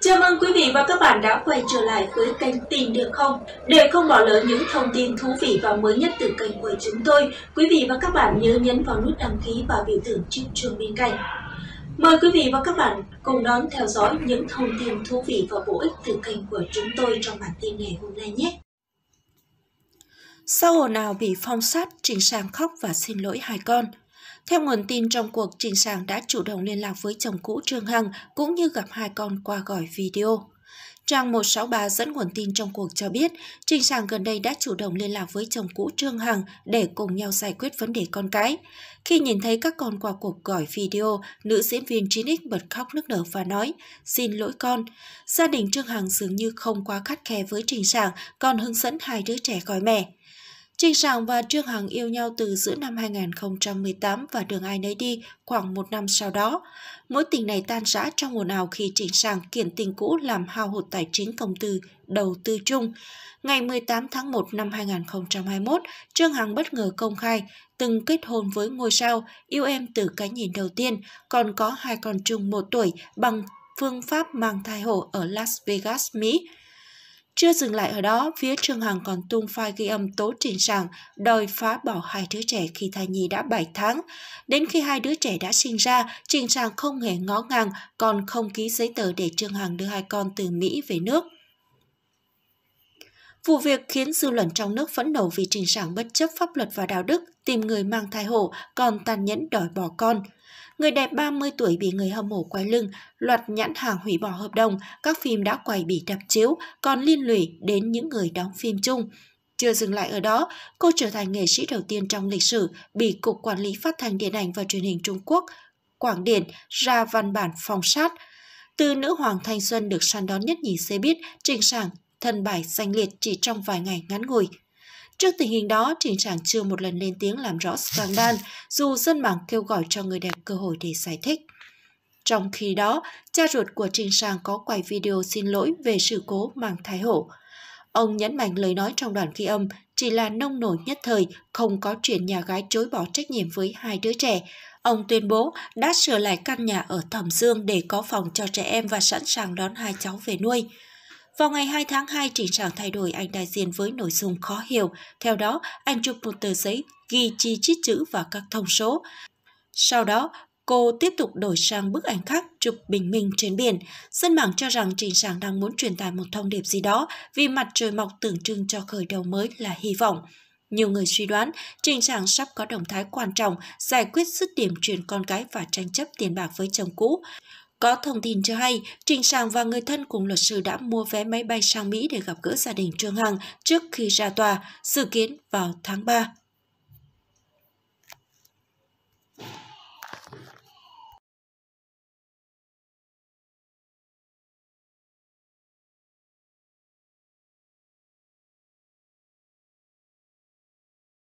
Chào mừng quý vị và các bạn đã quay trở lại với kênh Tìm Được Không. Để không bỏ lỡ những thông tin thú vị và mới nhất từ kênh của chúng tôi, quý vị và các bạn nhớ nhấn vào nút đăng ký và biểu tượng chiếc chuông bên cạnh. Mời quý vị và các bạn cùng đón theo dõi những thông tin thú vị và bổ ích từ kênh của chúng tôi trong bản tin ngày hôm nay nhé. Sau ồn nào bị phong sát, Trình Sang khóc và xin lỗi hai con – theo nguồn tin trong cuộc, Trịnh Sảng đã chủ động liên lạc với chồng cũ Trương Hằng cũng như gặp hai con qua gọi video. Trang 163 dẫn nguồn tin trong cuộc cho biết, Trịnh Sàng gần đây đã chủ động liên lạc với chồng cũ Trương Hằng để cùng nhau giải quyết vấn đề con cái. Khi nhìn thấy các con qua cuộc gọi video, nữ diễn viên 9X bật khóc nức nở và nói, xin lỗi con. Gia đình Trương Hằng dường như không quá khắt khe với Trịnh Sàng, còn hướng dẫn hai đứa trẻ gọi mẹ. Trinh Sảng và Trương Hằng yêu nhau từ giữa năm 2018 và đường ai nấy đi khoảng một năm sau đó. Mối tình này tan rã trong ồn ào khi Trịnh Sảng kiện tình cũ làm hao hụt tài chính công tư đầu tư chung. Ngày 18 tháng 1 năm 2021, Trương Hằng bất ngờ công khai từng kết hôn với ngôi sao, yêu em từ cái nhìn đầu tiên, còn có hai con chung một tuổi bằng phương pháp mang thai hộ ở Las Vegas, Mỹ. Chưa dừng lại ở đó, phía Trương Hằng còn tung file ghi âm tố trình rằng đòi phá bỏ hai đứa trẻ khi thai nhi đã 7 tháng. Đến khi hai đứa trẻ đã sinh ra, Trình Sàng không hề ngó ngàng, còn không ký giấy tờ để Trương Hằng đưa hai con từ Mỹ về nước. Vụ việc khiến dư luận trong nước phẫn nộ vì Trình Sảng bất chấp pháp luật và đạo đức, tìm người mang thai hộ, còn tàn nhẫn đòi bỏ con. Người đẹp 30 tuổi bị người hâm mộ quay lưng, loạt nhãn hàng hủy bỏ hợp đồng, các phim đã quay bị đập chiếu, còn liên lụy đến những người đóng phim chung. Chưa dừng lại ở đó, cô trở thành nghệ sĩ đầu tiên trong lịch sử bị Cục Quản lý Phát thanh Điện ảnh và Truyền hình Trung Quốc, Quảng điện ra văn bản phòng sát. Từ nữ hoàng thanh xuân được săn đón nhất nhì xe buýt, Trình Sảng thân bài danh liệt chỉ trong vài ngày ngắn ngủi. Trước tình hình đó, Trình Tràng chưa một lần lên tiếng làm rõ scandal, dù dân mạng kêu gọi cho người đẹp cơ hội để giải thích. Trong khi đó, cha ruột của Trình Sàng có quay video xin lỗi về sự cố mang thai hộ Ông nhấn mạnh lời nói trong đoạn ghi âm chỉ là nông nổi nhất thời, không có chuyện nhà gái chối bỏ trách nhiệm với hai đứa trẻ. Ông tuyên bố đã sửa lại căn nhà ở Thẩm Dương để có phòng cho trẻ em và sẵn sàng đón hai cháu về nuôi. Vào ngày 2 tháng 2, trình trạng thay đổi ảnh đại diện với nội dung khó hiểu. Theo đó, anh chụp một tờ giấy ghi chi chít chữ và các thông số. Sau đó, cô tiếp tục đổi sang bức ảnh khác chụp bình minh trên biển. Dân mạng cho rằng Trình trạng đang muốn truyền tải một thông điệp gì đó vì mặt trời mọc tượng trưng cho khởi đầu mới là hy vọng. Nhiều người suy đoán Trình trạng sắp có động thái quan trọng giải quyết dứt điểm chuyển con gái và tranh chấp tiền bạc với chồng cũ. Có thông tin cho hay, Trịnh Sàng và người thân cùng luật sư đã mua vé máy bay sang Mỹ để gặp gỡ gia đình Trương Hằng trước khi ra tòa, dự kiến vào tháng 3.